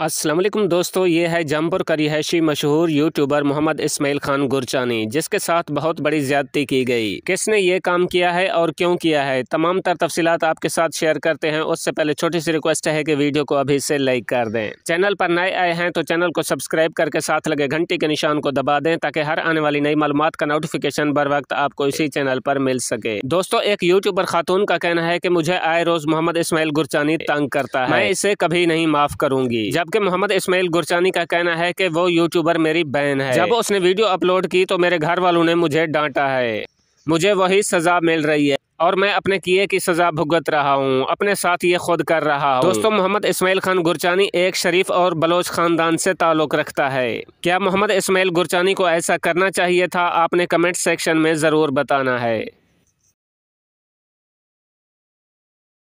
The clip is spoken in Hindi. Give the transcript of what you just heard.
असलम दोस्तों ये है जमपुर का रिहायशी मशहूर यूट्यूबर मोहम्मद इसमाइल खान गुरचानी जिसके साथ बहुत बड़ी ज्यादती की गई किसने ये काम किया है और क्यों किया है तमाम तर तफसीत आपके साथ शेयर करते हैं उससे पहले छोटी सी रिक्वेस्ट है कि वीडियो को अभी से लाइक कर दें चैनल पर नए आए हैं तो चैनल को सब्सक्राइब करके साथ लगे घंटी के निशान को दबा दें ताकि हर आने वाली नई मालूम का नोटिफिकेशन बर वक्त आपको इसी चैनल पर मिल सके दोस्तों एक यूट्यूबर खातून का कहना है की मुझे आए रोज मोहम्मद इसमाइल गुरचानी तंग करता है मैं इसे कभी नहीं माफ करूंगी जब जबकि मोहम्मद इसमाइल गुरचानी का कहना है कि वो यूट्यूबर मेरी बहन है जब उसने वीडियो अपलोड की तो मेरे घर वालों ने मुझे डांटा है मुझे वही सज़ा मिल रही है और मैं अपने किए की सज़ा भुगत रहा हूँ अपने साथ ये खुद कर रहा हूँ दोस्तों मोहम्मद इसमाइल खान गुरचानी एक शरीफ और बलोच खानदान से ताल्लुक़ रखता है क्या मोहम्मद इसमाइल गुरचानी को ऐसा करना चाहिए था आपने कमेंट सेक्शन में ज़रूर बताना है